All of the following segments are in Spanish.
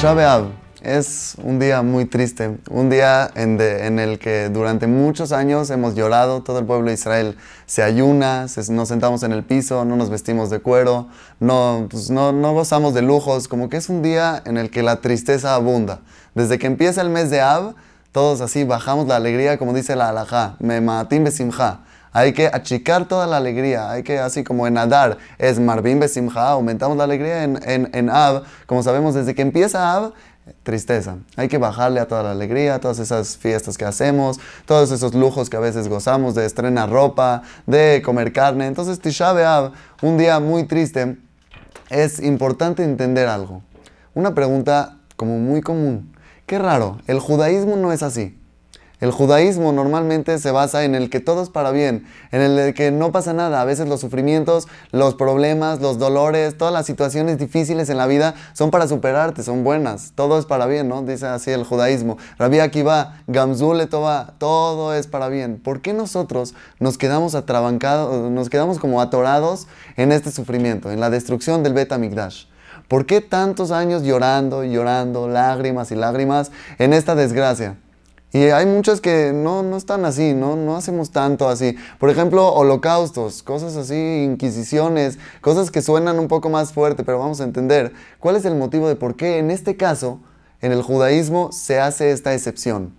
Tisha es un día muy triste, un día en, el que durante muchos años hemos llorado, todo el pueblo de Israel se ayuna, nos sentamos en el piso, no nos vestimos de cuero, pues, no, no, gozamos de lujos, como que es un día en el que la tristeza abunda. Desde que empieza el mes de Ab, todos así bajamos la alegría, como dice la halajá, me matim besimja hay que achicar toda la alegría, hay que así como en Adar, es Marvin Besimha, aumentamos la alegría en, en Ab, como sabemos desde que empieza Ab, tristeza. Hay que bajarle a toda la alegría, a todas esas fiestas que hacemos, todos esos lujos que a veces gozamos de estrenar ropa, de comer carne. Entonces Tisha Ab un día muy triste, es importante entender algo. Una pregunta como muy común. Qué raro, el judaísmo no es así. El judaísmo normalmente se basa en el que todo es para bien, en el que no pasa nada. A veces los sufrimientos, los problemas, los dolores, todas las situaciones difíciles en la vida son para superarte, son buenas. Todo es para bien, ¿no? Dice así el judaísmo. Rabbi Akiva, gamzule tova, todo es para bien. ¿Por qué nosotros nos quedamos atrabancados, nos quedamos como atorados en este sufrimiento, en la destrucción del Bet ¿Por qué tantos años llorando, y llorando, lágrimas y lágrimas en esta desgracia? Y hay muchas que no, no están así, ¿no? no hacemos tanto así. Por ejemplo, holocaustos, cosas así, inquisiciones, cosas que suenan un poco más fuerte, pero vamos a entender cuál es el motivo de por qué en este caso, en el judaísmo, se hace esta excepción.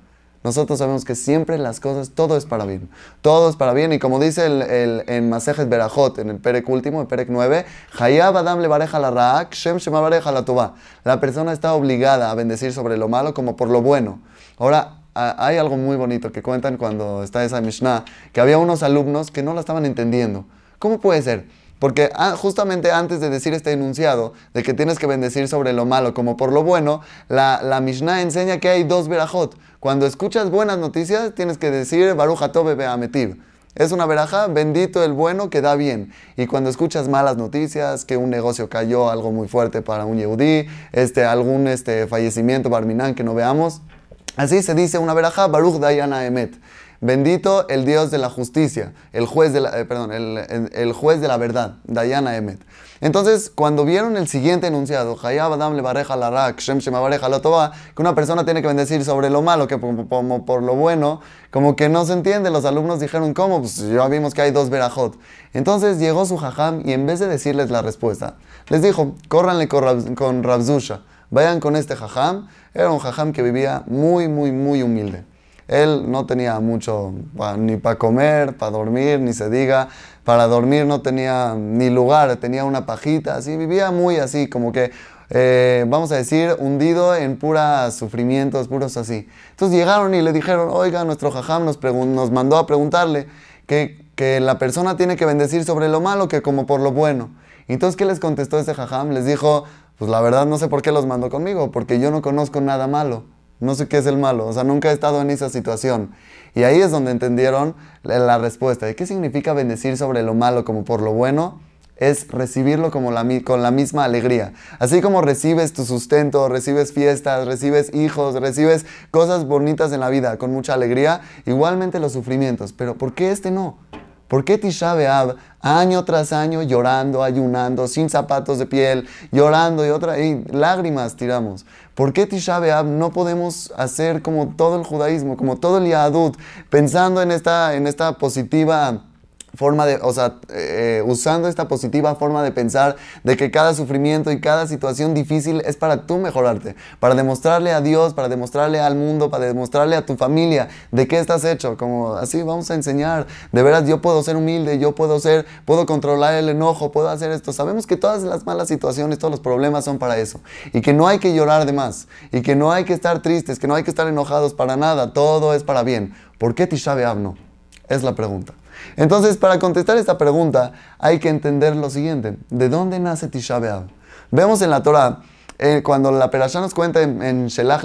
Nosotros sabemos que siempre las cosas, todo es para bien. Todo es para bien. Y como dice el, en Masejet Berajot, en el Perec último, el Perec 9, Hayab Adam le la raak, Shem Shema la tuba. La persona está obligada a bendecir sobre lo malo como por lo bueno. Ahora, hay algo muy bonito que cuentan cuando está esa Mishnah, que había unos alumnos que no la estaban entendiendo. ¿Cómo puede ser? Porque ah, justamente antes de decir este enunciado, de que tienes que bendecir sobre lo malo como por lo bueno, la, Mishnah enseña que hay dos verajot. Cuando escuchas buenas noticias, tienes que decir Baruch Atobebe Es una veraja, bendito el bueno que da bien. Y cuando escuchas malas noticias, que un negocio cayó, algo muy fuerte para un yehudí, este, algún este, fallecimiento barminán que no veamos, Así se dice una verajá, Baruch Dayana Emet. Bendito el Dios de la justicia, el juez de la, eh, perdón, el, el, juez de la verdad, Dayana Emet. Entonces, cuando vieron el siguiente enunciado, que una persona tiene que bendecir sobre lo malo, que por, lo bueno, como que no se entiende, los alumnos dijeron, ¿cómo? Pues ya vimos que hay dos verajot. Entonces llegó su jajam y en vez de decirles la respuesta, les dijo, córranle con, con Rabzusha. Vayan con este jajam. Era un jajam que vivía muy, muy, muy humilde. Él no tenía mucho ni para comer, para dormir, ni se diga. Para dormir no tenía ni lugar, tenía una pajita, así vivía muy así, como que, eh, vamos a decir, hundido en puros sufrimientos, puros así. Entonces llegaron y le dijeron, oiga, nuestro jajam nos, nos mandó a preguntarle que, que la persona tiene que bendecir sobre lo malo que como por lo bueno. Entonces, ¿qué les contestó ese jajam? Les dijo, pues la verdad no sé por qué los mando conmigo, porque yo no conozco nada malo. No sé qué es el malo, o sea, nunca he estado en esa situación. Y ahí es donde entendieron la respuesta de qué significa bendecir sobre lo malo como por lo bueno, es recibirlo como con la misma alegría. Así como recibes tu sustento, recibes fiestas, recibes hijos, recibes cosas bonitas en la vida con mucha alegría, igualmente los sufrimientos. Pero ¿por qué este no? ¿Por qué Tisha B'Av año tras año llorando, ayunando, sin zapatos de piel, llorando y otra y lágrimas tiramos? ¿Por qué Tisha B'Av no podemos hacer como todo el judaísmo, como todo el yadut, pensando en esta, en esta positiva forma de, o sea, eh, usando esta positiva forma de pensar de que cada sufrimiento y cada situación difícil es para tú mejorarte, para demostrarle a Dios, para demostrarle al mundo, para demostrarle a tu familia de qué estás hecho, como así vamos a enseñar, de veras yo puedo ser humilde, yo puedo ser, puedo controlar el enojo, puedo hacer esto. Sabemos que todas las malas situaciones, todos los problemas son para eso y que no hay que llorar de más y que no hay que estar tristes, que no hay que estar enojados para nada, todo es para bien. ¿Por qué Tisha Abno? Es la pregunta. Entonces, para contestar esta pregunta, hay que entender lo siguiente. ¿De dónde nace Tisha Vemos en la Torah, eh, cuando la Perashá nos cuenta en, en Shelach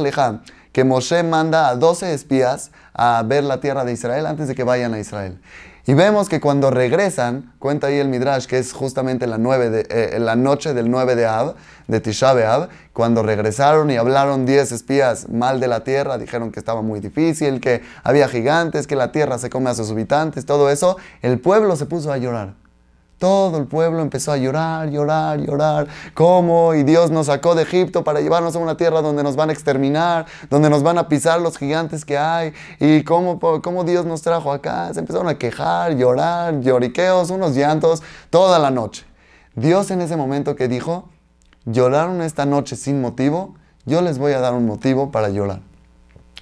que Moshe manda a 12 espías a ver la tierra de Israel antes de que vayan a Israel. Y vemos que cuando regresan, cuenta ahí el Midrash, que es justamente la, eh, eh, la noche del 9 de Ab, de Tisha B'Av, cuando regresaron y hablaron 10 espías mal de la tierra, dijeron que estaba muy difícil, que había gigantes, que la tierra se come a sus habitantes, todo eso, el pueblo se puso a llorar. Todo el pueblo empezó a llorar, llorar, llorar. ¿Cómo? Y Dios nos sacó de Egipto para llevarnos a una tierra donde nos van a exterminar, donde nos van a pisar los gigantes que hay. ¿Y cómo, cómo Dios nos trajo acá? Se empezaron a quejar, llorar, lloriqueos, unos llantos, toda la noche. Dios en ese momento que dijo, lloraron esta noche sin motivo, yo les voy a dar un motivo para llorar.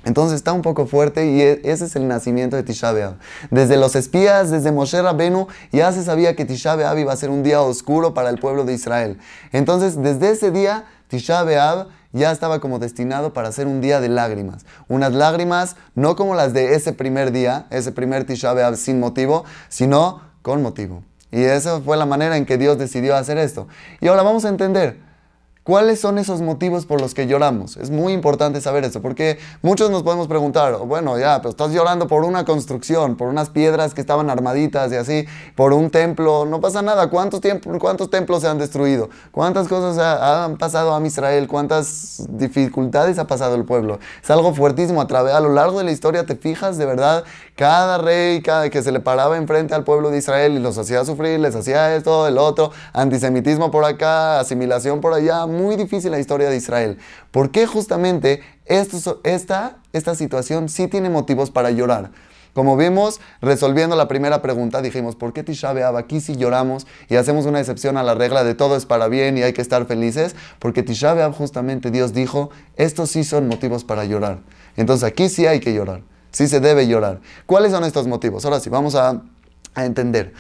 Entonces está un poco fuerte y e, ese es el nacimiento de Tisha B'Av. Desde los espías, desde Moshe Rabenu, ya se sabía que Tisha B'Av iba a ser un día oscuro para el pueblo de Israel. Entonces, desde ese día, Tisha B'Av ya estaba como destinado para ser un día de lágrimas. Unas lágrimas no como las de ese primer día, ese primer Tisha B'Av sin motivo, sino con motivo. Y esa fue la manera en que Dios decidió hacer esto. Y ahora vamos a entender ¿Cuáles son esos motivos por los que lloramos? Es muy importante saber eso, porque muchos nos podemos preguntar, bueno, ya, pero estás llorando por una construcción, por unas piedras que estaban armaditas y así, por un templo, no pasa nada, ¿cuántos, cuántos templos se han destruido? ¿Cuántas cosas han pasado a Israel? ¿Cuántas dificultades ha pasado el pueblo? Es algo fuertísimo, a, través, a lo largo de la historia te fijas, de verdad, cada rey que se le paraba enfrente al pueblo de Israel y los hacía sufrir, les hacía esto, el otro, antisemitismo por acá, asimilación por allá, muy difícil la historia de Israel. ¿Por qué justamente esta, esta situación sí tiene motivos para llorar. Como vimos, resolviendo la primera pregunta, dijimos, ¿por qué Tisha B'Av aquí si lloramos y hacemos una excepción a la regla de todo es para bien y hay que estar felices? Porque Tisha B'Av justamente Dios dijo, estos sí son motivos para llorar. Entonces aquí sí hay que llorar, sí se debe llorar. ¿Cuáles son estos motivos? Ahora sí, vamos a, a entender.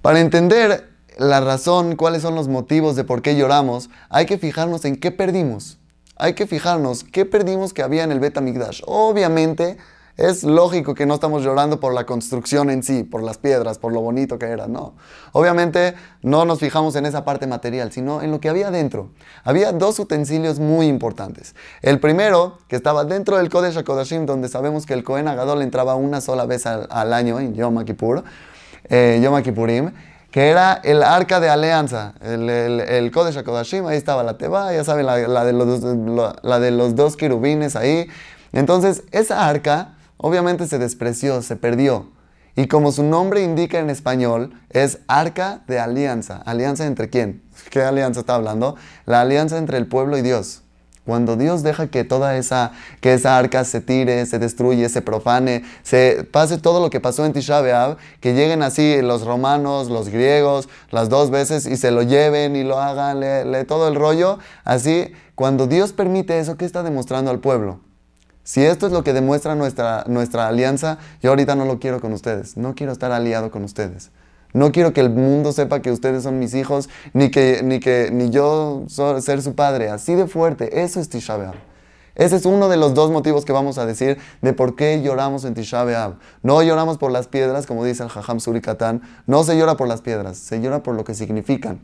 Para entender la razón, cuáles son los motivos de por qué lloramos, hay que fijarnos en qué perdimos. Hay que fijarnos qué perdimos que había en el Betamigdash. Obviamente, es lógico que no estamos llorando por la construcción en sí, por las piedras, por lo bonito que era, no. Obviamente no nos fijamos en esa parte material, sino en lo que había dentro. Había dos utensilios muy importantes. El primero, que estaba dentro del Kodesh HaKodashim, donde sabemos que el Kohen Agadol entraba una sola vez al, año en Yom Kippur, eh, Yom que era el arca de alianza, el, el, el Kodesh ahí estaba la Teba, ya saben, la, de los, la de los dos querubines ahí. Entonces, esa arca obviamente se despreció, se perdió. Y como su nombre indica en español, es arca de alianza. ¿Alianza entre quién? ¿Qué alianza está hablando? La alianza entre el pueblo y Dios. Cuando Dios deja que toda esa, que esa arca se tire, se destruye, se profane, se pase todo lo que pasó en Tisha B'Av, que lleguen así los romanos, los griegos, las dos veces y se lo lleven y lo hagan, le, todo el rollo, así, cuando Dios permite eso, ¿qué está demostrando al pueblo? Si esto es lo que demuestra nuestra, nuestra alianza, yo ahorita no lo quiero con ustedes, no quiero estar aliado con ustedes. No quiero que el mundo sepa que ustedes son mis hijos, ni que, ni que ni yo soy, ser su padre. Así de fuerte, eso es Tisha Ese es uno de los dos motivos que vamos a decir de por qué lloramos en Tisha No lloramos por las piedras, como dice el Jajam Surikatán. No se llora por las piedras, se llora por lo que significan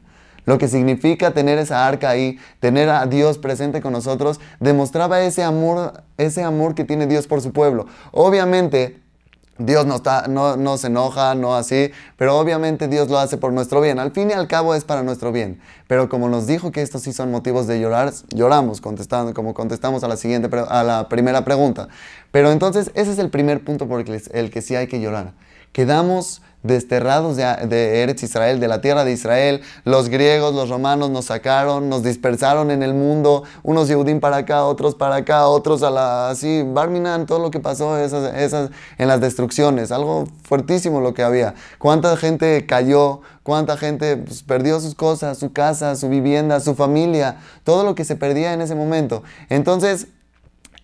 lo que significa tener esa arca ahí, tener a Dios presente con nosotros, demostraba ese amor, ese amor que tiene Dios por su pueblo. Obviamente, Dios no, está, no, no, se enoja, no así, pero obviamente Dios lo hace por nuestro bien. Al fin y al cabo es para nuestro bien. Pero como nos dijo que estos sí son motivos de llorar, lloramos, contestando, como contestamos a la, siguiente, a la primera pregunta. Pero entonces ese es el primer punto por el que sí hay que llorar. Quedamos desterrados de, Eretz Israel, de la tierra de Israel. Los griegos, los romanos nos sacaron, nos dispersaron en el mundo, unos Yehudim para acá, otros para acá, otros a la. así, Barminan, todo lo que pasó esas, en las destrucciones, algo fuertísimo lo que había. ¿Cuánta gente cayó? ¿Cuánta gente pues, perdió sus cosas, su casa, su vivienda, su familia? Todo lo que se perdía en ese momento. Entonces,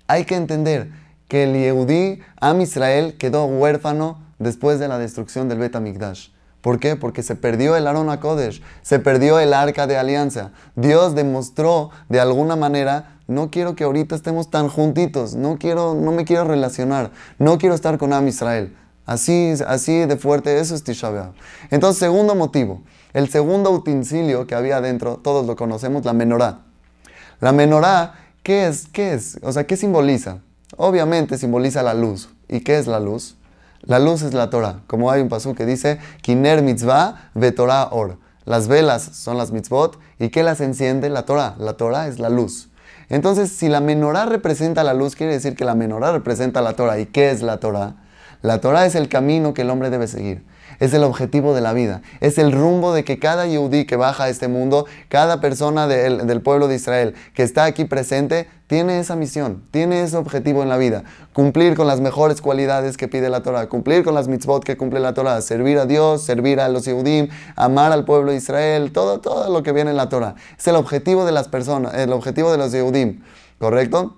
hay que entender que el Yehudí, Am Israel, quedó huérfano después de la destrucción del Betamigdash. ¿Por qué? Porque se perdió el Aron Kodesh, se perdió el arca de alianza. Dios demostró de alguna manera, no quiero que ahorita estemos tan juntitos, no quiero no me quiero relacionar, no quiero estar con Am Israel. Así, así de fuerte, eso es Tisha B'Av. Entonces, segundo motivo, el segundo utensilio que había adentro, todos lo conocemos, la menorá. La menorá, ¿qué es? ¿Qué es? O sea, ¿qué simboliza? Obviamente simboliza la luz. ¿Y qué es la luz? La luz es la Torah, como hay un pasú que dice, Kiner mitzvah ve or. Las velas son las mitzvot y ¿qué las enciende? La Torah. La Torah es la luz. Entonces, si la menorá representa la luz, quiere decir que la menorá representa la Torah. ¿Y qué es la Torah? La Torah es el camino que el hombre debe seguir es el objetivo de la vida, es el rumbo de que cada yudí que baja a este mundo, cada persona del pueblo de Israel que está aquí presente, tiene esa misión, tiene ese objetivo en la vida, cumplir con las mejores cualidades que pide la Torah, cumplir con las mitzvot que cumple la Torah, servir a Dios, servir a los Yehudim, amar al pueblo de Israel, todo, todo lo que viene en la Torah. Es el objetivo de las personas, el objetivo de los Yehudim, ¿correcto?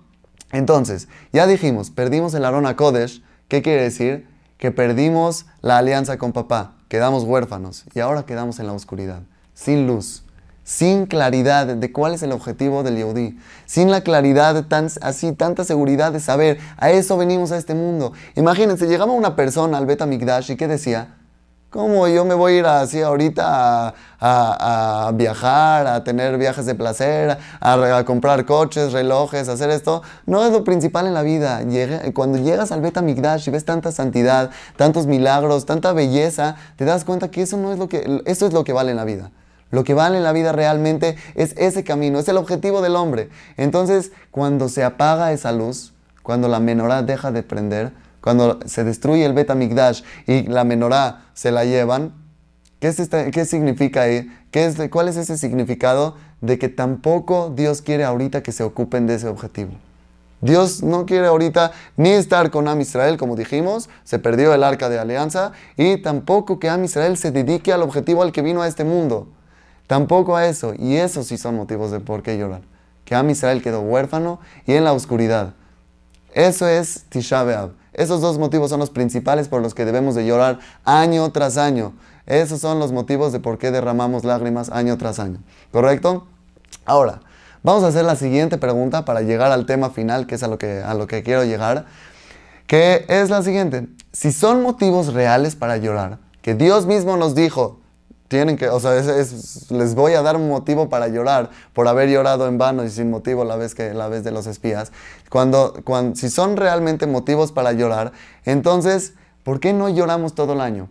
Entonces, ya dijimos, perdimos el Arona Kodesh, ¿qué quiere decir? que perdimos la alianza con papá, quedamos huérfanos y ahora quedamos en la oscuridad, sin luz, sin claridad de cuál es el objetivo del Yehudi, sin la claridad tan, así, tanta seguridad de saber, a eso venimos a este mundo. Imagínense, llegaba una persona al Beta Mikdash y que decía, ¿Cómo yo me voy a ir así ahorita a, viajar, a tener viajes de placer, a, comprar coches, relojes, hacer esto? No es lo principal en la vida. cuando llegas al Beta Migdash y ves tanta santidad, tantos milagros, tanta belleza, te das cuenta que eso no es lo que, eso es lo que vale en la vida. Lo que vale en la vida realmente es ese camino, es el objetivo del hombre. Entonces, cuando se apaga esa luz, cuando la menorá deja de prender, cuando se destruye el Bet Amigdash y la menorá se la llevan, ¿qué, significa ahí? ¿Qué es, ¿Cuál es ese significado de que tampoco Dios quiere ahorita que se ocupen de ese objetivo? Dios no quiere ahorita ni estar con Am Israel, como dijimos, se perdió el arca de alianza, y tampoco que Am Israel se dedique al objetivo al que vino a este mundo. Tampoco a eso, y eso sí son motivos de por qué llorar. Que Am Israel quedó huérfano y en la oscuridad. Eso es Tisha B'Av. Esos dos motivos son los principales por los que debemos de llorar año tras año. Esos son los motivos de por qué derramamos lágrimas año tras año. ¿Correcto? Ahora, vamos a hacer la siguiente pregunta para llegar al tema final, que es a lo que, a lo que quiero llegar, que es la siguiente. Si son motivos reales para llorar, que Dios mismo nos dijo, tienen que, o sea, les voy a dar un motivo para llorar por haber llorado en vano y sin motivo la vez, que, la vez de los espías. Cuando, si son realmente motivos para llorar, entonces, ¿por qué no lloramos todo el año?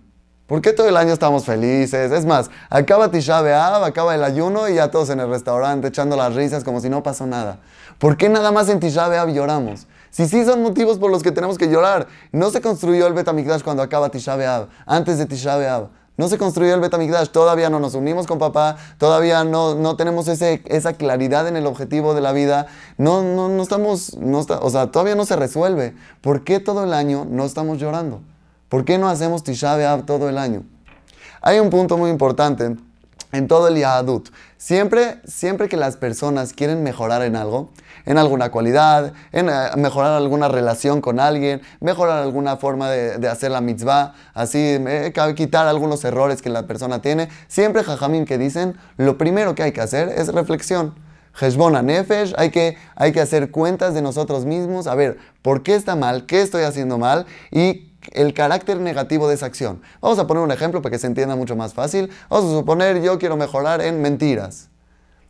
¿Por qué todo el año estamos felices? Es más, acaba Tisha B'Av, acaba el ayuno y ya todos en el restaurante echando las risas como si no pasó nada. ¿Por qué nada más en Tisha B'Av lloramos? Si sí son motivos por los que tenemos que llorar. No se construyó el Betamikdash cuando acaba Tisha B'Av, antes de Tisha B'Av. No se construyó el Betamigdash, todavía no nos unimos con papá, todavía no, no tenemos ese, esa claridad en el objetivo de la vida, no, no, estamos, o sea, todavía no se resuelve. ¿Por qué todo el año no estamos llorando? ¿Por qué no hacemos Tisha B'Av todo el año? Hay un punto muy importante en todo el Yahadut. Siempre, siempre que las personas quieren mejorar en algo, en alguna cualidad, en eh, mejorar alguna relación con alguien, mejorar alguna forma de, hacer la mitzvah, así, eh, quitar algunos errores que la persona tiene, siempre Jajamín, que dicen, lo primero que hay que hacer es reflexión. hesbona Nefesh, hay que, hay que hacer cuentas de nosotros mismos, a ver, ¿por qué está mal? ¿Qué estoy haciendo mal? Y el carácter negativo de esa acción. Vamos a poner un ejemplo para que se entienda mucho más fácil. Vamos a suponer yo quiero mejorar en mentiras.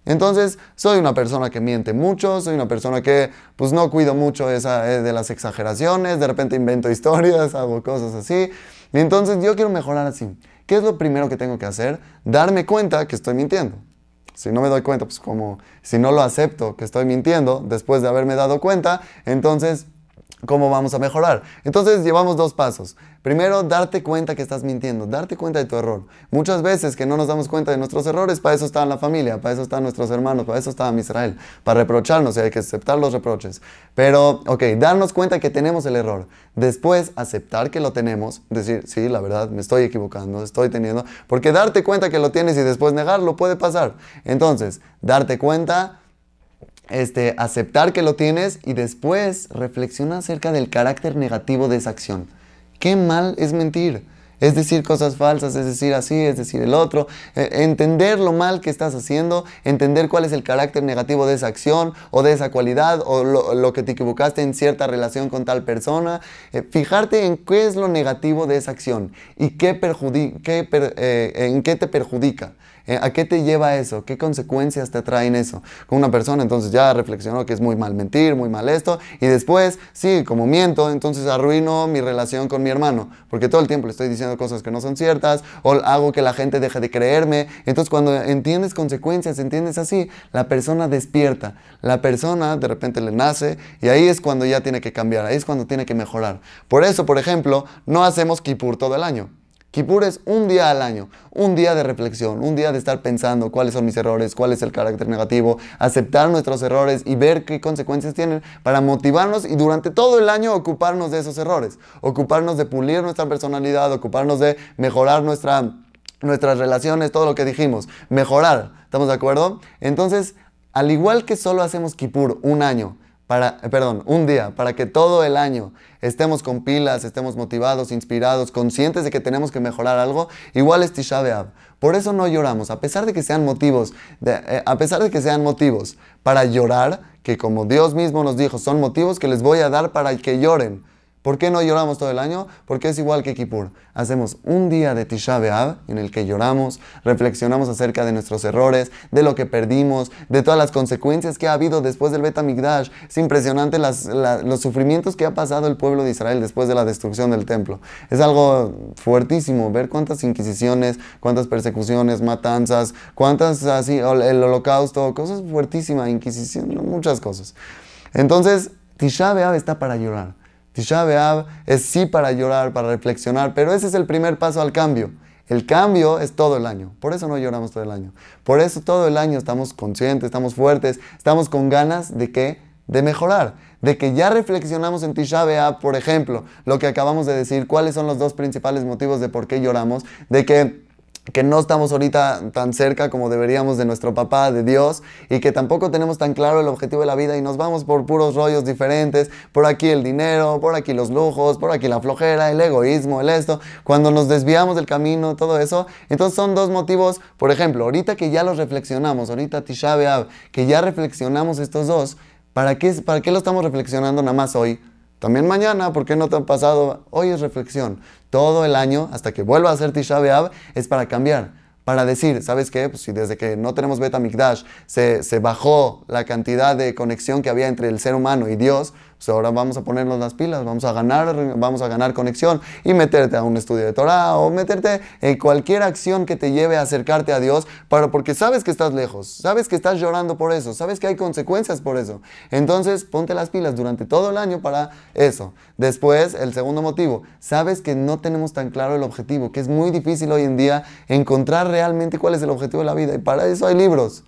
Entonces, soy una persona que miente mucho, soy una persona que pues no cuido mucho esa, eh, de las exageraciones, de repente invento historias, hago cosas así. Y entonces yo quiero mejorar así. ¿Qué es lo primero que tengo que hacer? Darme cuenta que estoy mintiendo. Si no me doy cuenta, pues como si no lo acepto que estoy mintiendo después de haberme dado cuenta, entonces ¿Cómo vamos a mejorar? Entonces llevamos dos pasos. Primero, darte cuenta que estás mintiendo, darte cuenta de tu error. Muchas veces que no nos damos cuenta de nuestros errores, para eso está la familia, para eso están nuestros hermanos, para eso está Israel, para reprocharnos y hay que aceptar los reproches. Pero, ok, darnos cuenta que tenemos el error. Después, aceptar que lo tenemos, decir, sí, la verdad, me estoy equivocando, estoy teniendo. Porque darte cuenta que lo tienes y después negarlo puede pasar. Entonces, darte cuenta este, aceptar que lo tienes y después reflexiona acerca del carácter negativo de esa acción. Qué mal es mentir. Es decir cosas falsas, es decir así, es decir el otro. E, entender lo mal que estás haciendo, entender cuál es el carácter negativo de esa acción o de esa cualidad o lo, que te equivocaste en cierta relación con tal persona. Eh, fijarte en qué es lo negativo de esa acción y qué, eh, en qué te perjudica. Eh, ¿A qué te lleva eso? ¿Qué consecuencias te traen eso? Con una persona entonces ya reflexionó que es muy mal mentir, muy mal esto, y después, sí, como miento, entonces arruino mi relación con mi hermano, porque todo el tiempo le estoy diciendo cosas que no son ciertas, o hago que la gente deje de creerme. Entonces cuando entiendes consecuencias, entiendes así, la persona despierta, la persona de repente le nace, y ahí es cuando ya tiene que cambiar, ahí es cuando tiene que mejorar. Por eso, por ejemplo, no hacemos kipur todo el año. Kippur es un día al año, un día de reflexión, un día de estar pensando cuáles son mis errores, cuál es el carácter negativo, aceptar nuestros errores y ver qué consecuencias tienen para motivarnos y durante todo el año ocuparnos de esos errores, ocuparnos de pulir nuestra personalidad, ocuparnos de mejorar nuestra, nuestras relaciones, todo lo que dijimos, mejorar, ¿estamos de acuerdo? Entonces, al igual que solo hacemos Kippur un año, eh, perdón, un día, para que todo el año estemos con pilas, estemos motivados, inspirados, conscientes de que tenemos que mejorar algo, igual es Tisha B'Av. Por eso no lloramos, a pesar de que sean motivos, eh, a pesar de que sean motivos para llorar, que como Dios mismo nos dijo, son motivos que les voy a dar para que lloren. ¿Por qué no lloramos todo el año? Porque es igual que Kippur. Hacemos un día de Tisha B'Av en el que lloramos, reflexionamos acerca de nuestros errores, de lo que perdimos, de todas las consecuencias que ha habido después del Betamigdash. Es impresionante los sufrimientos que ha pasado el pueblo de Israel después de la destrucción del templo. Es algo fuertísimo ver cuántas inquisiciones, cuántas persecuciones, matanzas, cuántas así, el holocausto, cosas fuertísimas, inquisición, muchas cosas. Entonces, Tisha B'Av está para llorar. Tisha B'Av es sí para llorar, para reflexionar, pero ese es el primer paso al cambio. El cambio es todo el año, por eso no lloramos todo el año. Por eso todo el año estamos conscientes, estamos fuertes, estamos con ganas de qué? de mejorar, de que ya reflexionamos en Tisha B'Av, por ejemplo, lo que acabamos de decir, cuáles son los dos principales motivos de por qué lloramos, de que que no estamos ahorita tan cerca como deberíamos de nuestro papá, de Dios, y que tampoco tenemos tan claro el objetivo de la vida y nos vamos por puros rollos diferentes, por aquí el dinero, por aquí los lujos, por aquí la flojera, el egoísmo, el esto, cuando nos desviamos del camino, todo eso, entonces son dos motivos, por ejemplo, ahorita que ya los reflexionamos, ahorita Tisha B'Av, que ya reflexionamos estos dos, ¿para qué, ¿para qué lo estamos reflexionando nada más hoy? También mañana, ¿por qué no te han pasado? Hoy es reflexión. Todo el año, hasta que vuelva a ser Tisha B'Av, es para cambiar. Para decir, ¿sabes qué? Pues si desde que no tenemos Beta Mikdash se, se bajó la cantidad de conexión que había entre el ser humano y Dios, pues ahora vamos a ponernos las pilas, vamos a ganar, vamos a ganar conexión y meterte a un estudio de Torah o meterte en cualquier acción que te lleve a acercarte a Dios, para, porque sabes que estás lejos, sabes que estás llorando por eso, sabes que hay consecuencias por eso. Entonces, ponte las pilas durante todo el año para eso. Después, el segundo motivo, sabes que no tenemos tan claro el objetivo, que es muy difícil hoy en día encontrar realmente cuál es el objetivo de la vida y para eso hay libros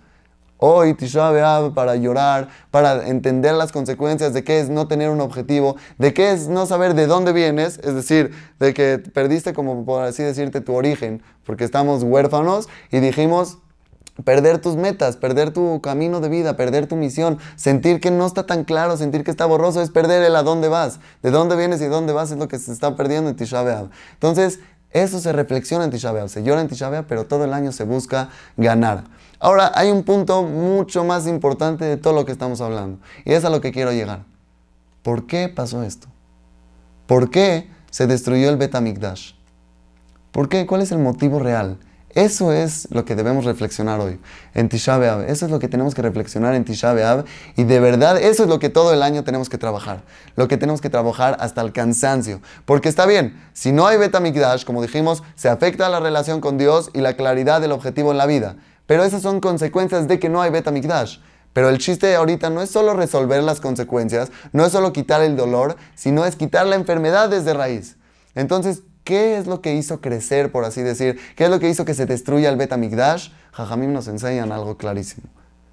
hoy Tisha B'Av para llorar, para entender las consecuencias de qué es no tener un objetivo, de qué es no saber de dónde vienes, es decir, de que perdiste, como por así decirte, tu origen, porque estamos huérfanos y dijimos, perder tus metas, perder tu camino de vida, perder tu misión, sentir que no está tan claro, sentir que está borroso, es perder el a dónde vas, de dónde vienes y dónde vas es lo que se está perdiendo en Tisha B'Av. Entonces, eso se reflexiona en Tisha B'Av, se llora en Tisha pero todo el año se busca ganar. Ahora, hay un punto mucho más importante de todo lo que estamos hablando, y es a lo que quiero llegar. ¿Por qué pasó esto? ¿Por qué se destruyó el Betamikdash? ¿Por qué? ¿Cuál es el motivo real? Eso es lo que debemos reflexionar hoy en Tisha Eso es lo que tenemos que reflexionar en Tisha Y de verdad, eso es lo que todo el año tenemos que trabajar. Lo que tenemos que trabajar hasta el cansancio. Porque está bien, si no hay Beta Mikdash, como dijimos, se afecta la relación con Dios y la claridad del objetivo en la vida. Pero esas son consecuencias de que no hay Beta Mikdash. Pero el chiste de ahorita no es solo resolver las consecuencias, no es solo quitar el dolor, sino es quitar la enfermedad desde raíz. Entonces, ¿Qué es lo que hizo crecer, por así decir? ¿Qué es lo que hizo que se destruya el Betamigdash? Jajamim nos enseñan algo clarísimo.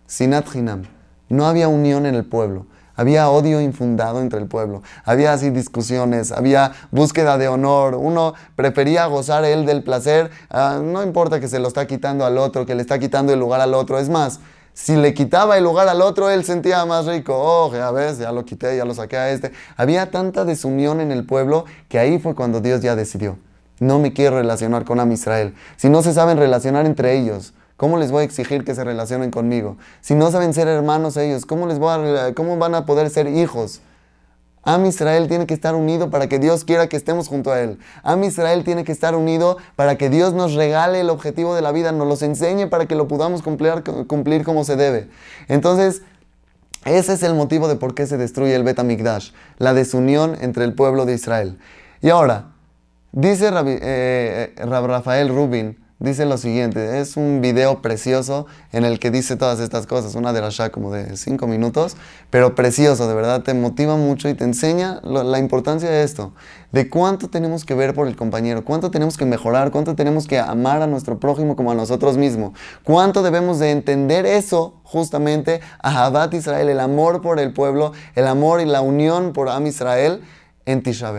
Sinat Hinam. No había unión en el pueblo. Había odio infundado entre el pueblo. Había así discusiones, había búsqueda de honor. Uno prefería gozar él del placer. Ah, no importa que se lo está quitando al otro, que le está quitando el lugar al otro. Es más, si le quitaba el lugar al otro, él sentía más rico. Oh, a ver, ya lo quité, ya lo saqué a este. Había tanta desunión en el pueblo que ahí fue cuando Dios ya decidió. No me quiero relacionar con Amisrael. Si no se saben relacionar entre ellos, ¿Cómo les voy a exigir que se relacionen conmigo? Si no saben ser hermanos ellos, ¿cómo van a poder ser hijos? Am Israel tiene que estar unido para que Dios quiera que estemos junto a Él. Am Israel tiene que estar unido para que Dios nos regale el objetivo de la vida, nos los enseñe para que lo podamos cumplir, como se debe. Entonces, ese es el motivo de por qué se destruye el Betamigdash, la desunión entre el pueblo de Israel. Y ahora, dice eh, eh, Rafael Rubin, dice lo siguiente, es un video precioso en el que dice todas estas cosas, una de las ya como de cinco minutos, pero precioso, de verdad te motiva mucho y te enseña la importancia de esto, de cuánto tenemos que ver por el compañero, cuánto tenemos que mejorar, cuánto tenemos que amar a nuestro prójimo como a nosotros mismos, cuánto debemos de entender eso justamente a Abad Israel, el amor por el pueblo, el amor y la unión por Am Israel en Tisha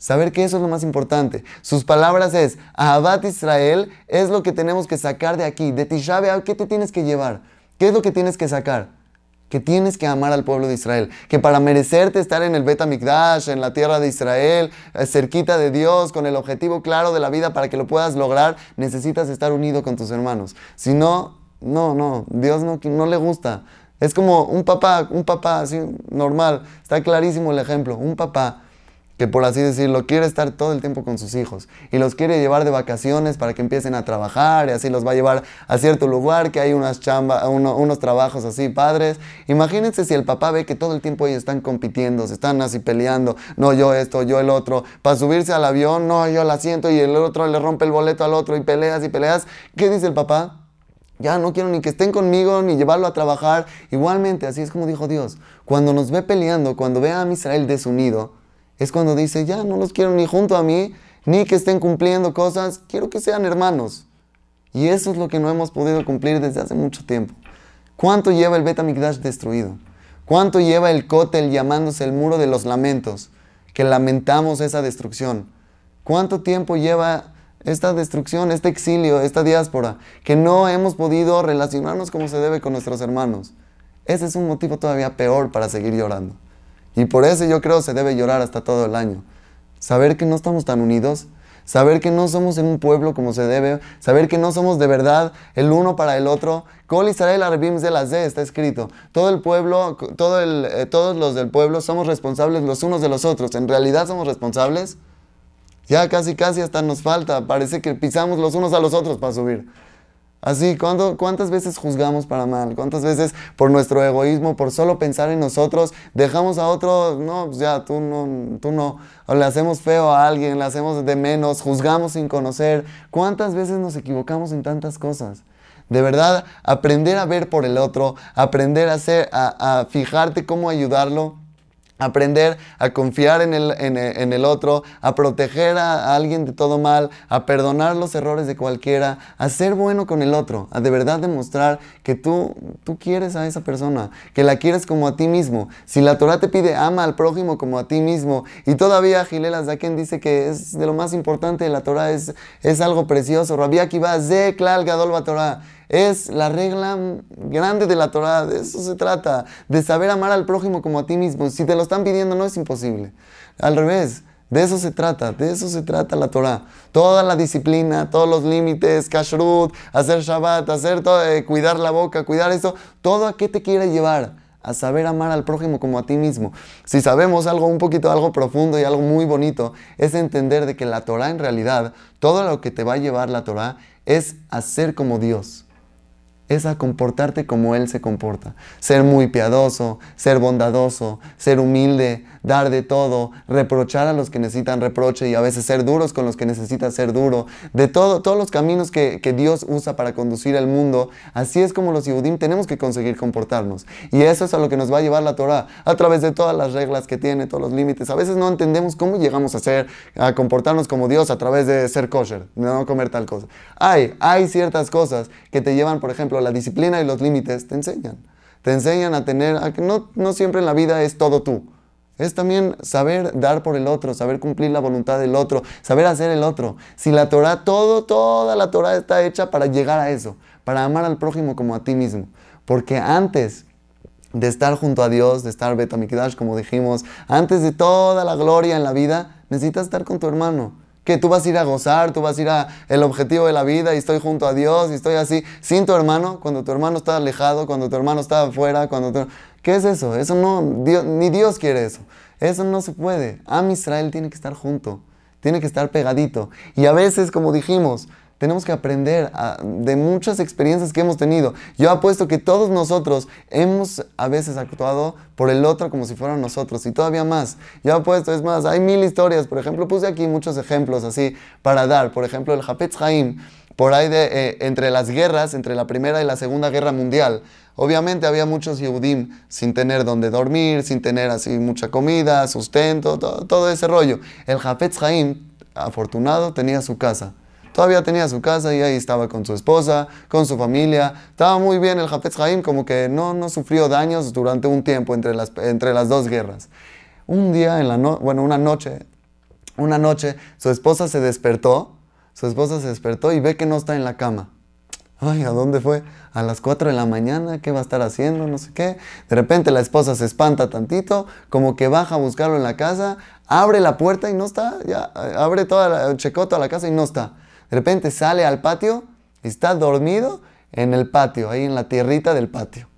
Saber que eso es lo más importante. Sus palabras es, Ahabat Israel es lo que tenemos que sacar de aquí. De Tisha ¿qué te tienes que llevar? ¿Qué es lo que tienes que sacar? Que tienes que amar al pueblo de Israel. Que para merecerte estar en el Bet Amikdash, en la tierra de Israel, eh, cerquita de Dios, con el objetivo claro de la vida para que lo puedas lograr, necesitas estar unido con tus hermanos. Si no, no, no, Dios no, no le gusta. Es como un papá, un papá así normal. Está clarísimo el ejemplo. Un papá que por así decirlo, quiere estar todo el tiempo con sus hijos y los quiere llevar de vacaciones para que empiecen a trabajar y así los va a llevar a cierto lugar, que hay unas chamba, unos trabajos así padres. Imagínense si el papá ve que todo el tiempo ellos están compitiendo, se están así peleando, no yo esto, yo el otro, para subirse al avión, no yo el asiento y el otro le rompe el boleto al otro y peleas y peleas. ¿Qué dice el papá? Ya no quiero ni que estén conmigo, ni llevarlo a trabajar. Igualmente, así es como dijo Dios. Cuando nos ve peleando, cuando ve a Israel desunido, es cuando dice, ya no los quiero ni junto a mí, ni que estén cumpliendo cosas, quiero que sean hermanos. Y eso es lo que no hemos podido cumplir desde hace mucho tiempo. ¿Cuánto lleva el Betamigdash destruido? ¿Cuánto lleva el Kotel llamándose el muro de los lamentos? Que lamentamos esa destrucción. ¿Cuánto tiempo lleva esta destrucción, este exilio, esta diáspora? Que no hemos podido relacionarnos como se debe con nuestros hermanos. Ese es un motivo todavía peor para seguir llorando. Y por eso yo creo se debe llorar hasta todo el año. Saber que no estamos tan unidos, saber que no somos en un pueblo como se debe, saber que no somos de verdad el uno para el otro. Col Israel las Zelazé está escrito. Todo el pueblo, todo eh, todos los del pueblo somos responsables los unos de los otros. En realidad somos responsables. Ya casi casi hasta nos falta. Parece que pisamos los unos a los otros para subir. Así, ¿cuántas veces juzgamos para mal? ¿Cuántas veces por nuestro egoísmo, por solo pensar en nosotros, dejamos a otro, no, pues ya, tú no, tú no, le hacemos feo a alguien, le hacemos de menos, juzgamos sin conocer? ¿Cuántas veces nos equivocamos en tantas cosas? De verdad, aprender a ver por el otro, aprender a, a fijarte cómo ayudarlo aprender a confiar en el, otro, a proteger a, alguien de todo mal, a perdonar los errores de cualquiera, a ser bueno con el otro, a de verdad demostrar que tú, tú quieres a esa persona, que la quieres como a ti mismo. Si la Torah te pide ama al prójimo como a ti mismo, y todavía Gilela Zaken dice que es de lo más importante de la Torah, es, es algo precioso. rabia va Zeklal Klal, Gadol, Torah es la regla grande de la Torah, de eso se trata, de saber amar al prójimo como a ti mismo. Si te lo están pidiendo no es imposible. Al revés, de eso se trata, de eso se trata la Torah. Toda la disciplina, todos los límites, kashrut, hacer Shabbat, hacer eh, cuidar la boca, cuidar eso, todo a qué te quiere llevar a saber amar al prójimo como a ti mismo. Si sabemos algo un poquito, algo profundo y algo muy bonito, es entender de que la Torah en realidad, todo lo que te va a llevar la Torah es hacer como Dios es a comportarte como Él se comporta. Ser muy piadoso, ser bondadoso, ser humilde, dar de todo, reprochar a los que necesitan reproche y a veces ser duros con los que necesitan ser duro. De todo, todos los caminos que, Dios usa para conducir al mundo, así es como los Yehudim tenemos que conseguir comportarnos. Y eso es a lo que nos va a llevar la Torah, a través de todas las reglas que tiene, todos los límites. A veces no entendemos cómo llegamos a ser, a comportarnos como Dios a través de ser kosher, no comer tal cosa. Hay, hay ciertas cosas que te llevan, por ejemplo, la disciplina y los límites te enseñan. Te enseñan a tener, a que no, siempre en la vida es todo tú. Es también saber dar por el otro, saber cumplir la voluntad del otro, saber hacer el otro. Si la Torah, todo, toda la Torah está hecha para llegar a eso, para amar al prójimo como a ti mismo. Porque antes de estar junto a Dios, de estar Betamikdash, como dijimos, antes de toda la gloria en la vida, necesitas estar con tu hermano que tú vas a ir a gozar, tú vas a ir a el objetivo de la vida y estoy junto a Dios y estoy así, sin tu hermano, cuando tu hermano está alejado, cuando tu hermano está afuera, cuando ¿Qué es eso? Eso no, ni Dios quiere eso. Eso no se puede. Am Israel tiene que estar junto, tiene que estar pegadito. Y a veces, como dijimos, tenemos que aprender ah, de muchas experiencias que hemos tenido. Yo apuesto que todos nosotros hemos a veces actuado por el otro como si fueran nosotros y todavía más. Yo apuesto, es más, hay mil historias. Por ejemplo, puse aquí muchos ejemplos así para dar. Por ejemplo, el Hapetz Haim por ahí eh, entre las guerras, entre la Primera y la Segunda Guerra Mundial. Obviamente había muchos Yehudim sin tener donde dormir, sin tener así mucha comida, sustento, todo, ese rollo. El Jafetz Haim, afortunado, tenía su casa. Todavía tenía su casa y ahí estaba con su esposa, con su familia. Estaba muy bien el Jafet jaim como que no, no sufrió daños durante un tiempo entre las, entre las dos guerras. Un día, en la bueno, una noche, una noche, su esposa se despertó, su esposa se despertó y ve que no está en la cama. Ay, ¿a dónde fue? A las 4 de la mañana, ¿qué va a estar haciendo? No sé qué. De repente la esposa se espanta tantito, como que baja a buscarlo en la casa, abre la puerta y no está, ya abre todo el checoto a la casa y no está. De repente sale al patio y está dormido en el patio, ahí en la tierrita del patio.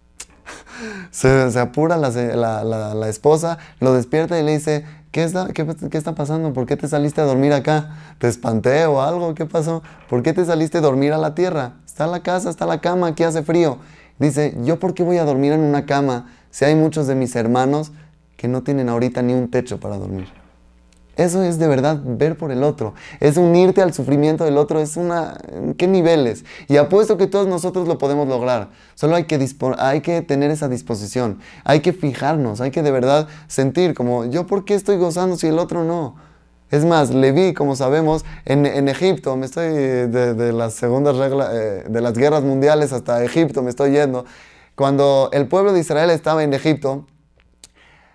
Se, apura la, esposa, lo despierta y le dice, ¿Qué está, ¿Qué está pasando? ¿Por qué te saliste a dormir acá? ¿Te espanté o algo? ¿Qué pasó? ¿Por qué te saliste a dormir a la tierra? Está la casa, está la cama, aquí hace frío. Dice, ¿yo por qué voy a dormir en una cama si hay muchos de mis hermanos que no tienen ahorita ni un techo para dormir? Eso es de verdad ver por el otro, es unirte al sufrimiento del otro, es una... ¿Qué niveles? Y apuesto que todos nosotros lo podemos lograr, solo hay que, hay que tener esa disposición, hay que fijarnos, hay que de verdad sentir como yo por qué estoy gozando si el otro no. Es más, Leví, como sabemos, en, Egipto, me estoy eh, de, las segundas reglas, eh, de las guerras mundiales hasta Egipto, me estoy yendo. Cuando el pueblo de Israel estaba en Egipto,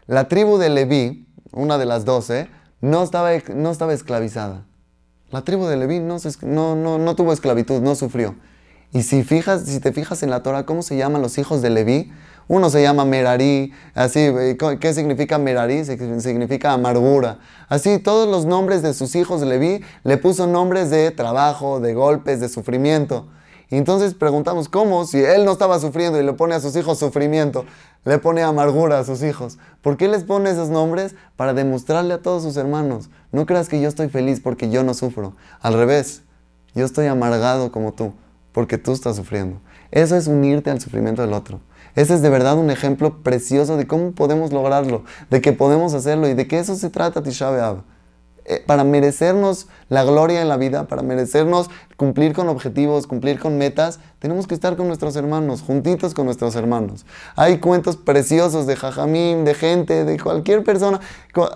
la tribu de Leví, una de las doce, no estaba, esclavizada. La tribu de Leví no, tuvo esclavitud, no sufrió. Y si, si te fijas en la Torah, ¿cómo se llaman los hijos de Leví? Uno se llama Merari, así, eh, ¿qué significa Merari? Significa amargura. Así, todos los nombres de sus hijos de Leví le puso nombres de trabajo, de golpes, de sufrimiento. Entonces preguntamos, ¿cómo? Si él no estaba sufriendo y le pone a sus hijos sufrimiento, le pone amargura a sus hijos. ¿Por qué les pone esos nombres? Para demostrarle a todos sus hermanos, no creas que yo estoy feliz porque yo no sufro. Al revés, yo estoy amargado como tú, porque tú estás sufriendo. Eso es unirte al sufrimiento del otro. Ese es de verdad un ejemplo precioso de cómo podemos lograrlo, de que podemos hacerlo y de que eso se trata Tisha B'Av. Eh, para merecernos la gloria en la vida, para merecernos cumplir con objetivos, cumplir con metas, tenemos que estar con nuestros hermanos, juntitos con nuestros hermanos. Hay cuentos preciosos de Jajamín, de gente, de cualquier persona.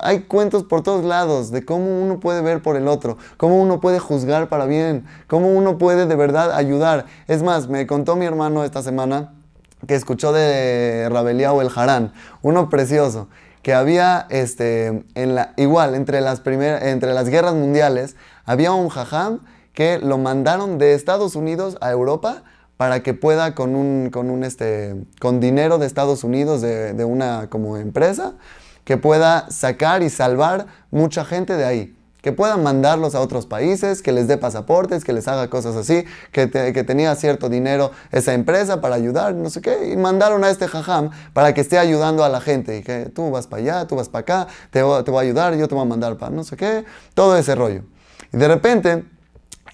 Hay cuentos por todos lados de cómo uno puede ver por el otro, cómo uno puede juzgar para bien, cómo uno puede de verdad ayudar. Es más, me contó mi hermano esta semana que escuchó de o el Harán, uno precioso que había, este, en la, igual, entre las, entre las guerras mundiales, había un jajam que lo mandaron de Estados Unidos a Europa para que pueda con un, con un este, con dinero de Estados Unidos, de, de una como empresa, que pueda sacar y salvar mucha gente de ahí que puedan mandarlos a otros países, que les dé pasaportes, que les haga cosas así, que, tenía cierto dinero esa empresa para ayudar, no sé qué, y mandaron a este jajam para que esté ayudando a la gente, y que tú vas para allá, tú vas para acá, te, te voy a ayudar, yo te voy a mandar para no sé qué, todo ese rollo. Y de repente,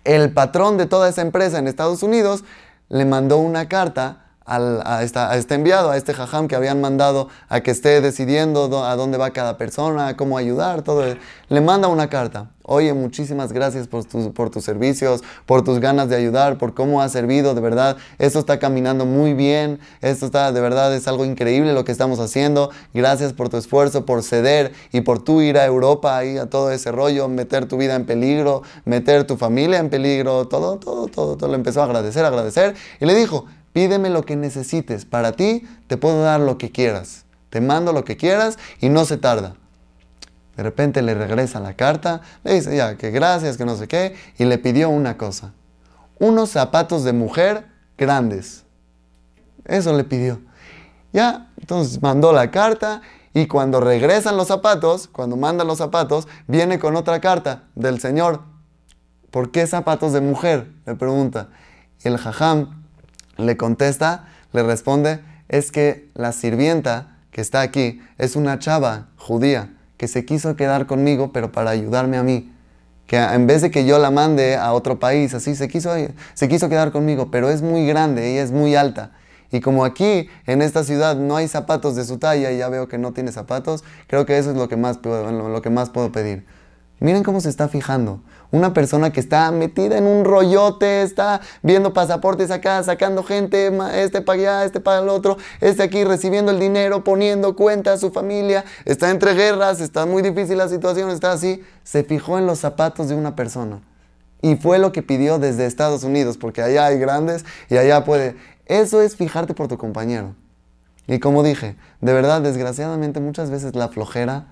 el patrón de toda esa empresa en Estados Unidos le mandó una carta a, este enviado, a este jajam que habían mandado a que esté decidiendo a dónde va cada persona, cómo ayudar, todo. Le manda una carta. Oye, muchísimas gracias por, por tus servicios, por tus ganas de ayudar, por cómo has servido, de verdad. Esto está caminando muy bien, esto está, de verdad, es algo increíble lo que estamos haciendo. Gracias por tu esfuerzo, por ceder y por tú ir a Europa y a todo ese rollo, meter tu vida en peligro, meter tu familia en peligro, todo, todo, todo, todo. Le empezó a agradecer, agradecer y le dijo, Pídeme lo que necesites. Para ti te puedo dar lo que quieras. Te mando lo que quieras y no se tarda. De repente le regresa la carta, le dice ya que gracias, que no sé qué, y le pidió una cosa. Unos zapatos de mujer grandes. Eso le pidió. Ya, entonces mandó la carta y cuando regresan los zapatos, cuando manda los zapatos, viene con otra carta del Señor. ¿Por qué zapatos de mujer? Le pregunta. El jajam le contesta, le responde, es que la sirvienta que está aquí es una chava judía que se quiso quedar conmigo, pero para ayudarme a mí. Que en vez de que yo la mande a otro país, así, se quiso, quedar conmigo, pero es muy grande, ella es muy alta. Y como aquí, en esta ciudad, no hay zapatos de su talla y ya veo que no tiene zapatos, creo que eso es lo lo que más puedo pedir. Miren cómo se está fijando. Una persona que está metida en un rollote, está viendo pasaportes acá, sacando gente, este para allá, este para el otro, este aquí recibiendo el dinero, poniendo cuentas, su familia, está entre guerras, está muy difícil la situación, está así. Se fijó en los zapatos de una persona. Y fue lo que pidió desde Estados Unidos, porque allá hay grandes y allá puede. Eso es fijarte por tu compañero. Y como dije, de verdad, desgraciadamente muchas veces la flojera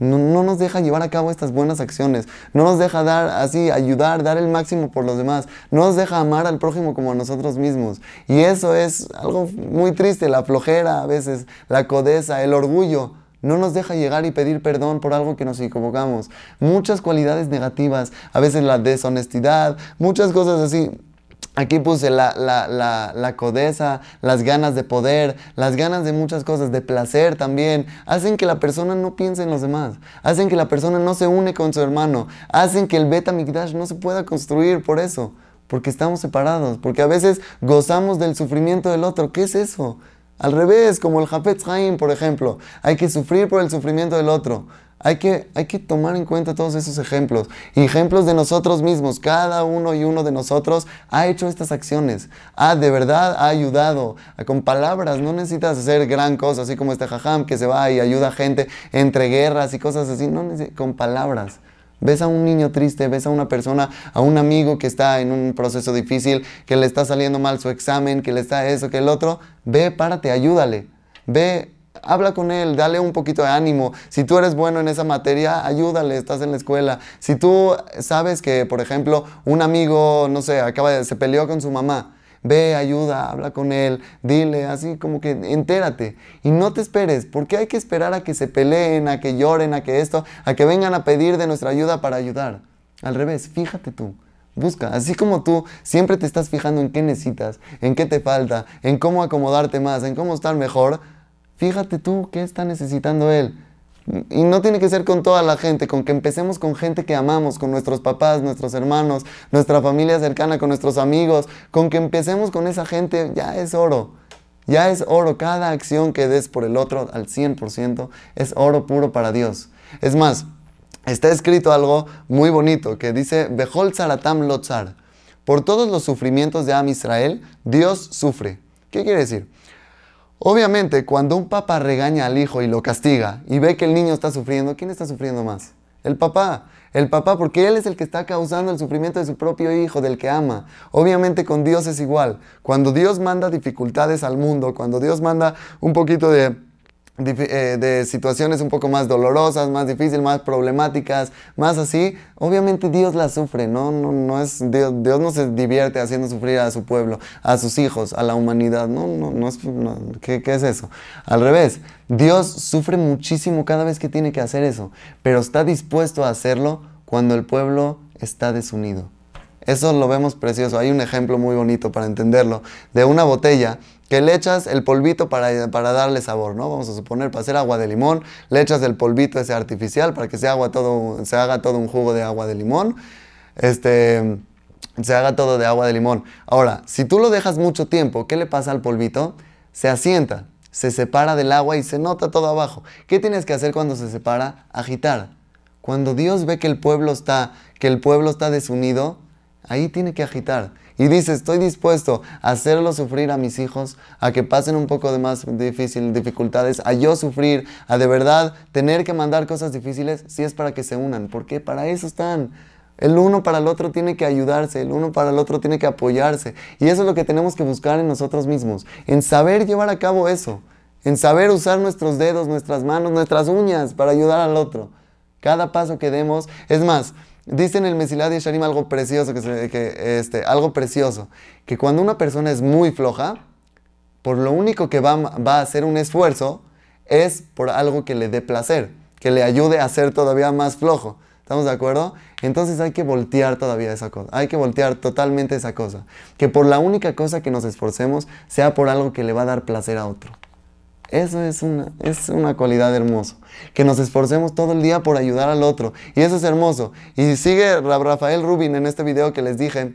no, nos deja llevar a cabo estas buenas acciones, no nos deja dar así, ayudar, dar el máximo por los demás, no nos deja amar al prójimo como a nosotros mismos. Y eso es algo muy triste, la flojera a veces, la codeza, el orgullo. No nos deja llegar y pedir perdón por algo que nos equivocamos. Muchas cualidades negativas, a veces la deshonestidad, muchas cosas así Aquí puse la, la, codeza, las ganas de poder, las ganas de muchas cosas, de placer también. Hacen que la persona no piense en los demás. Hacen que la persona no se une con su hermano. Hacen que el beta Mikdash no se pueda construir por eso. Porque estamos separados. Porque a veces gozamos del sufrimiento del otro. ¿Qué es eso? Al revés, como el Hafetz Haim, por ejemplo, hay que sufrir por el sufrimiento del otro. Hay que, tomar en cuenta todos esos ejemplos. Ejemplos de nosotros mismos. Cada uno y uno de nosotros ha hecho estas acciones. Ha de verdad ha ayudado. Con palabras, no necesitas hacer gran cosa, así como este jajam que se va y ayuda a gente entre guerras y cosas así. No con palabras. Ves a un niño triste, ves a una persona, a un amigo que está en un proceso difícil, que le está saliendo mal su examen, que le está eso, que el otro. Ve, párate, ayúdale. Ve, habla con él, dale un poquito de ánimo. Si tú eres bueno en esa materia, ayúdale, estás en la escuela. Si tú sabes que, por ejemplo, un amigo, no sé, acaba de, se peleó con su mamá, Ve, ayuda, habla con él, dile, así como que entérate. Y no te esperes, porque hay que esperar a que se peleen, a que lloren, a que esto, a que vengan a pedir de nuestra ayuda para ayudar. Al revés, fíjate tú. Busca, así como tú siempre te estás fijando en qué necesitas, en qué te falta, en cómo acomodarte más, en cómo estar mejor, fíjate tú qué está necesitando él. Y no tiene que ser con toda la gente, con que empecemos con gente que amamos, con nuestros papás, nuestros hermanos, nuestra familia cercana, con nuestros amigos, con que empecemos con esa gente, ya es oro. Ya es oro, cada acción que des por el otro al 100% es oro puro para Dios. Es más, está escrito algo muy bonito que dice, "behold, Lotzar, por todos los sufrimientos de Am Israel, Dios sufre. ¿Qué quiere decir? Obviamente, cuando un papá regaña al hijo y lo castiga y ve que el niño está sufriendo, ¿quién está sufriendo más? El papá. El papá, porque él es el que está causando el sufrimiento de su propio hijo, del que ama. Obviamente con Dios es igual. Cuando Dios manda dificultades al mundo, cuando Dios manda un poquito de eh, de situaciones un poco más dolorosas, más difíciles, más problemáticas, más así, obviamente Dios las sufre, ¿no? es, Dios, Dios, no se divierte haciendo sufrir a su pueblo, a sus hijos, a la humanidad, no, no, ¿qué, ¿qué, es eso? Al revés, Dios sufre muchísimo cada vez que tiene que hacer eso, pero está dispuesto a hacerlo cuando el pueblo está desunido. Eso lo vemos precioso. Hay un ejemplo muy bonito para entenderlo de una botella que le echas el polvito para, darle sabor, ¿no? Vamos a suponer, para hacer agua de limón, le echas el polvito ese artificial para que se, haga todo, se haga todo un jugo de agua de limón. Este, se haga todo de agua de limón. Ahora, si tú lo dejas mucho tiempo, ¿qué le pasa al polvito? Se asienta, se separa del agua y se nota todo abajo. ¿Qué tienes que hacer cuando se separa? Agitar. Cuando Dios ve que el pueblo está, que el pueblo está desunido, ahí tiene que agitar y dice, estoy dispuesto a hacerlo sufrir a mis hijos, a que pasen un poco de más difícil, dificultades, a yo sufrir, a de verdad tener que mandar cosas difíciles, si es para que se unan, porque para eso están. El uno para el otro tiene que ayudarse, el uno para el otro tiene que apoyarse. Y eso es lo que tenemos que buscar en nosotros mismos, en saber llevar a cabo eso, en saber usar nuestros dedos, nuestras manos, nuestras uñas para ayudar al otro. Cada paso que demos, es más, Dice en el Mesilad y algo precioso, este, algo precioso, que cuando una persona es muy floja, por lo único que va, va a hacer un esfuerzo es por algo que le dé placer, que le ayude a ser todavía más flojo. ¿Estamos de acuerdo? Entonces hay que voltear todavía esa cosa. Hay que voltear totalmente esa cosa. Que por la única cosa que nos esforcemos sea por algo que le va a dar placer a otro. Eso es una, es una cualidad hermosa. Que nos esforcemos todo el día por ayudar al otro. Y eso es hermoso. Y sigue Rafael Rubin en este video que les dije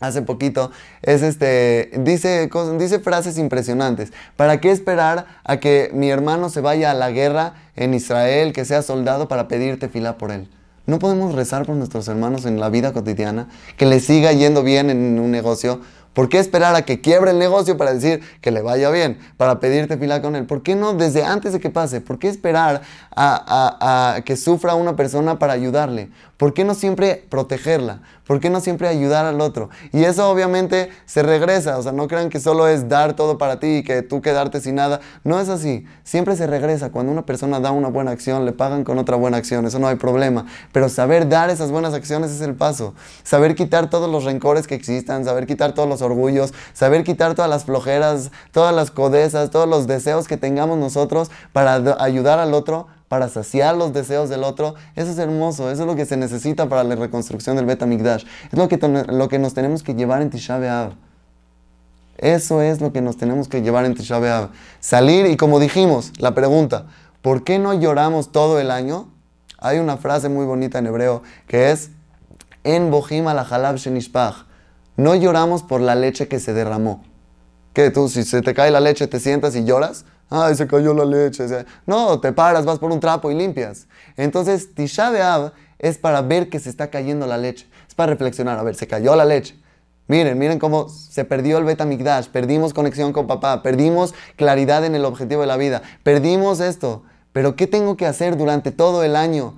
hace poquito, es este, dice, dice frases impresionantes. ¿Para qué esperar a que mi hermano se vaya a la guerra en Israel, que sea soldado para pedirte fila por él? No podemos rezar por nuestros hermanos en la vida cotidiana, que les siga yendo bien en un negocio. ¿Por qué esperar a que quiebre el negocio para decir que le vaya bien, para pedirte fila con él? ¿Por qué no desde antes de que pase? ¿Por qué esperar a, a que sufra una persona para ayudarle? ¿Por qué no siempre protegerla? ¿Por qué no siempre ayudar al otro? Y eso obviamente se regresa, o sea, no crean que solo es dar todo para ti y que tú quedarte sin nada. No es así, siempre se regresa. Cuando una persona da una buena acción, le pagan con otra buena acción, eso no hay problema. Pero saber dar esas buenas acciones es el paso. Saber quitar todos los rencores que existan, saber quitar todos los orgullos, saber quitar todas las flojeras, todas las codezas, todos los deseos que tengamos nosotros para ayudar al otro, para saciar los deseos del otro. Eso es hermoso, eso es lo que se necesita para la reconstrucción del Betamigdash. Es lo que, lo que nos tenemos que llevar en Tisha B'Av. Eso es lo que nos tenemos que llevar en Tisha B'Av. Salir y como dijimos, la pregunta, ¿por qué no lloramos todo el año? Hay una frase muy bonita en hebreo que es En bohim la halab shenishpach. No lloramos por la leche que se derramó. ¿Qué tú, si se te cae la leche, te sientas y lloras? Ay, se cayó la leche. No, te paras, vas por un trapo y limpias. Entonces, Tisha ab es para ver que se está cayendo la leche. Es para reflexionar. A ver, se cayó la leche. Miren, miren cómo se perdió el beta-migdash perdimos conexión con papá, perdimos claridad en el objetivo de la vida, perdimos esto. Pero ¿qué tengo que hacer durante todo el año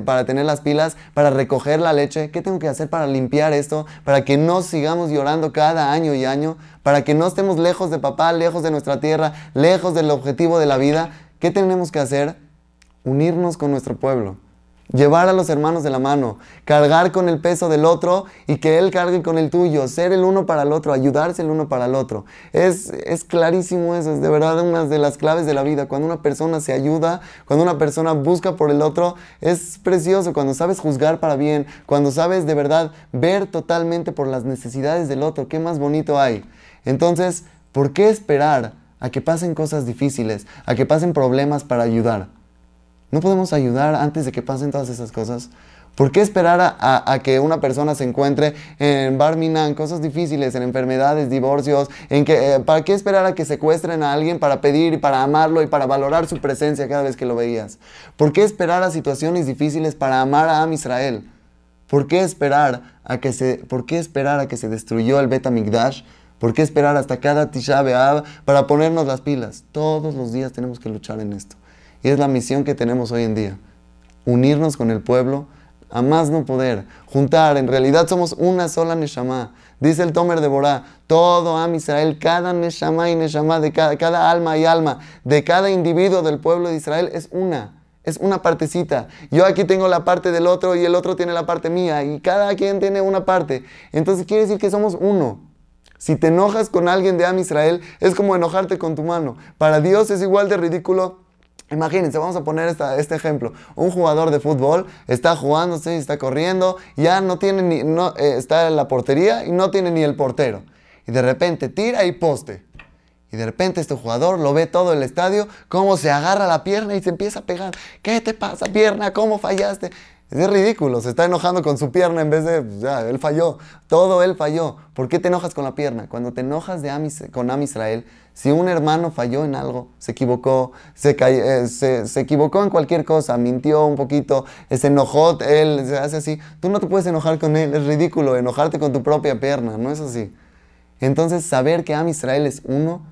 para, tener las pilas, para recoger la leche? ¿Qué tengo que hacer para limpiar esto? Para que no sigamos llorando cada año y año, para que no estemos lejos de papá, lejos de nuestra tierra, lejos del objetivo de la vida. ¿Qué tenemos que hacer? Unirnos con nuestro pueblo llevar a los hermanos de la mano, cargar con el peso del otro y que él cargue con el tuyo, ser el uno para el otro, ayudarse el uno para el otro. Es, es clarísimo eso, es de verdad una de las claves de la vida. Cuando una persona se ayuda, cuando una persona busca por el otro, es precioso. Cuando sabes juzgar para bien, cuando sabes de verdad ver totalmente por las necesidades del otro, qué más bonito hay. Entonces, ¿por qué esperar a que pasen cosas difíciles, a que pasen problemas para ayudar? ¿No podemos ayudar antes de que pasen todas esas cosas? ¿Por qué esperar a, que una persona se encuentre en Bar en cosas difíciles, en enfermedades, divorcios? En que, eh, ¿Para qué esperar a que secuestren a alguien para pedir y para amarlo y para valorar su presencia cada vez que lo veías? ¿Por qué esperar a situaciones difíciles para amar a Am Israel? ¿Por qué esperar a que se, por qué esperar a que se destruyó el beta Amigdash? ¿Por qué esperar hasta cada Tisha B'Av para ponernos las pilas? Todos los días tenemos que luchar en esto. Y es la misión que tenemos hoy en día. Unirnos con el pueblo a más no poder, juntar, en realidad somos una sola Neshama. Dice el Tomer de Borá, todo Am Israel, cada Neshama y Neshama, de cada, cada alma y alma, de cada individuo del pueblo de Israel es una. Es una partecita. Yo aquí tengo la parte del otro y el otro tiene la parte mía y cada quien tiene una parte. Entonces quiere decir que somos uno. Si te enojas con alguien de Am Israel, es como enojarte con tu mano. Para Dios es igual de ridículo Imagínense, vamos a poner este ejemplo. Un jugador de fútbol está jugándose, está corriendo, ya no tiene ni, eh, está en la portería y no tiene ni el portero. Y de repente tira y poste. Y de repente este jugador lo ve todo el estadio, cómo se agarra la pierna y se empieza a pegar. ¿Qué te pasa, pierna? ¿Cómo fallaste? Es ridículo, se está enojando con su pierna en vez de, pues, ya, él falló, todo él falló. ¿Por qué te enojas con la pierna? Cuando te enojas de con Am Israel, si un hermano falló en algo, se equivocó, se, eh, se, equivocó en cualquier cosa, mintió un poquito, eh, se enojó, él se hace así, tú no te puedes enojar con él, es ridículo enojarte con tu propia pierna, no es así. Entonces, saber que Amisrael Israel es uno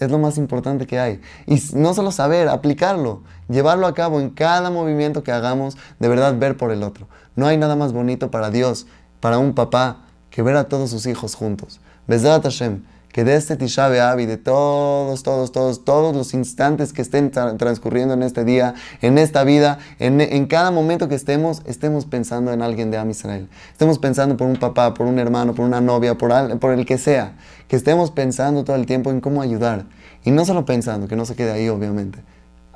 es lo más importante que hay. Y no solo saber, aplicarlo, llevarlo a cabo en cada movimiento que hagamos, de verdad ver por el otro. No hay nada más bonito para Dios, para un papá, que ver a todos sus hijos juntos. a Hashem que de este Tisha B'Av de todos, todos, todos, todos los instantes que estén transcurriendo en este día, en esta vida, en, cada momento que estemos, estemos pensando en alguien de Am Israel. Estemos pensando por un papá, por un hermano, por una novia, por, por el que sea. Que estemos pensando todo el tiempo en cómo ayudar. Y no solo pensando, que no se quede ahí, obviamente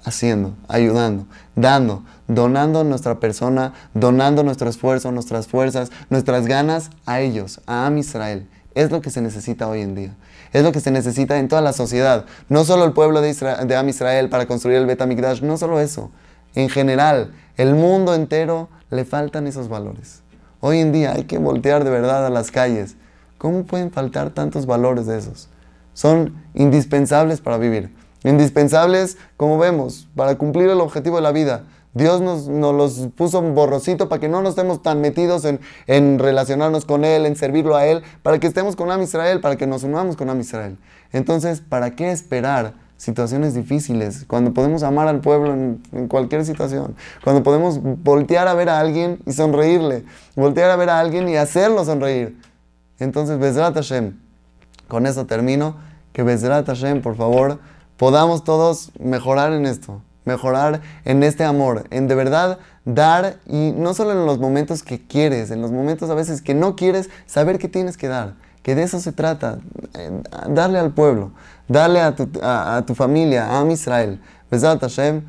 haciendo, ayudando, dando, donando nuestra persona, donando nuestro esfuerzo, nuestras fuerzas, nuestras ganas a ellos, a Am Israel. Es lo que se necesita hoy en día. Es lo que se necesita en toda la sociedad. No solo el pueblo de, Am Israel para construir el Bet no solo eso. En general, el mundo entero le faltan esos valores. Hoy en día hay que voltear de verdad a las calles. ¿Cómo pueden faltar tantos valores de esos? Son indispensables para vivir. Indispensables, como vemos, para cumplir el objetivo de la vida. Dios nos, los puso un borrocito para que no nos estemos tan metidos en, relacionarnos con Él, en servirlo a Él, para que estemos con Am Israel, para que nos unamos con Am Israel. Entonces, ¿para qué esperar situaciones difíciles? Cuando podemos amar al pueblo en, cualquier situación, cuando podemos voltear a ver a alguien y sonreírle, voltear a ver a alguien y hacerlo sonreír. Entonces, Bezrat Hashem, con eso termino, que Bezrat Hashem, por favor, podamos todos mejorar en esto mejorar en este amor, en de verdad dar y no solo en los momentos que quieres, en los momentos a veces que no quieres, saber que tienes que dar, que de eso se trata, eh, darle al pueblo, darle a tu, a, tu familia, a Am Israel. Besat Hashem,